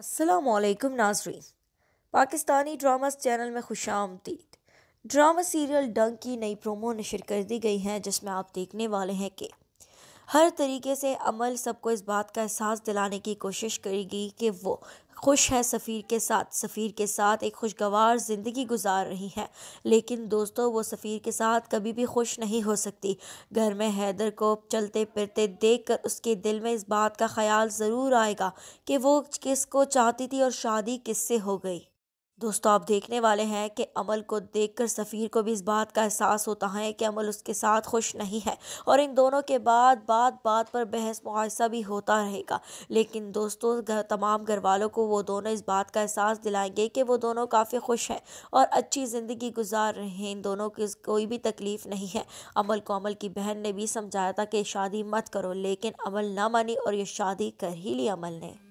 असलकम नाजरीन Pakistani drama channel में खुश आमदीद ड्रामा सीरियल डंग की नई प्रोमो नशर कर दी गई है जिसमें आप देखने वाले हैं कि हर तरीके से अमल सबको इस बात का एहसास दिलाने की कोशिश करेगी कि वो खुश है सफ़ीर के साथ सफ़ीर के साथ एक खुशगवार ज़िंदगी गुजार रही है लेकिन दोस्तों वो सफ़ीर के साथ कभी भी खुश नहीं हो सकती घर में हैदर को चलते फिरते देख कर उसके दिल में इस बात का ख्याल ज़रूर आएगा कि वो किस को चाहती थी और शादी किससे हो गई दोस्तों आप देखने वाले हैं कि अमल को देखकर सफ़ीर को भी इस बात का एहसास होता है कि अमल उसके साथ खुश नहीं है और इन दोनों के बाद बात बात पर बहस मुआसा भी होता रहेगा लेकिन दोस्तों गर, तमाम घर वालों को वो दोनों इस बात का एहसास दिलाएंगे कि वो दोनों काफ़ी खुश हैं और अच्छी ज़िंदगी गुजार रहे हैं इन दोनों की कोई भी तकलीफ़ नहीं है अमल को अमल की बहन ने भी समझाया था कि शादी मत करो लेकिन अमल ना मानी और ये शादी कर ही ली अमल ने